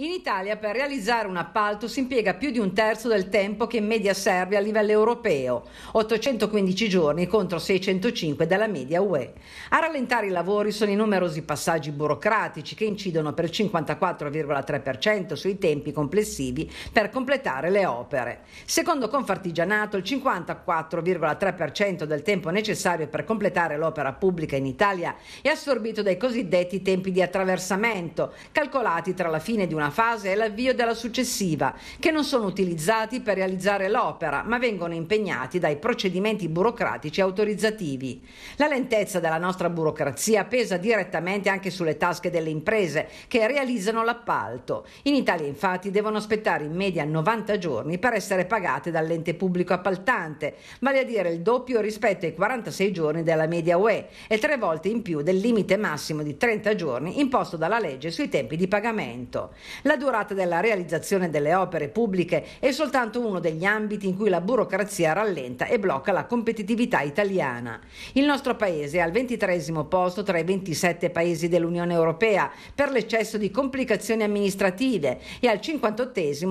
In Italia per realizzare un appalto si impiega più di un terzo del tempo che in media serve a livello europeo, 815 giorni contro 605 della media UE. A rallentare i lavori sono i numerosi passaggi burocratici che incidono per il 54,3% sui tempi complessivi per completare le opere. Secondo Confartigianato il 54,3% del tempo necessario per completare l'opera pubblica in Italia è assorbito dai cosiddetti tempi di attraversamento, calcolati tra la fine di una prima fase e l'avvio della successiva, che non sono utilizzati per realizzare l'opera, ma vengono impegnati dai procedimenti burocratici autorizzativi. La lentezza della nostra burocrazia pesa direttamente anche sulle tasche delle imprese che realizzano l'appalto. In Italia infatti devono aspettare in media 90 giorni per essere pagate dall'ente pubblico appaltante, vale a dire il doppio rispetto ai 46 giorni della media UE e tre volte in più del limite massimo di 30 giorni imposto dalla legge sui tempi di pagamento. La durata della realizzazione delle opere pubbliche è soltanto uno degli ambiti in cui la burocrazia rallenta e blocca la competitività italiana. Il nostro paese è al 23 posto tra i 27 paesi dell'Unione Europea per l'eccesso di complicazioni amministrative e al 58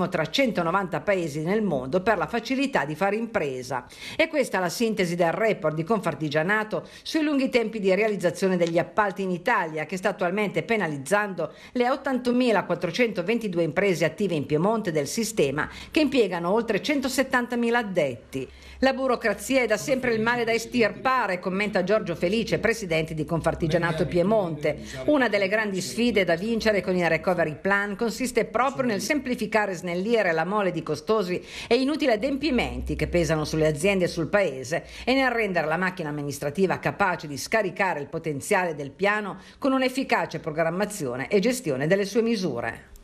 tra 190 paesi nel mondo per la facilità di fare impresa. E questa è la sintesi del report di Confartigianato sui lunghi tempi di realizzazione degli appalti in Italia che sta attualmente penalizzando le 81.400 122 imprese attive in Piemonte del sistema che impiegano oltre 170.000 addetti. La burocrazia è da sempre il male da estirpare, commenta Giorgio Felice, presidente di Confartigianato Piemonte. Una delle grandi sfide da vincere con il recovery plan consiste proprio nel semplificare e snellire la mole di costosi e inutili adempimenti che pesano sulle aziende e sul paese e nel rendere la macchina amministrativa capace di scaricare il potenziale del piano con un'efficace programmazione e gestione delle sue misure.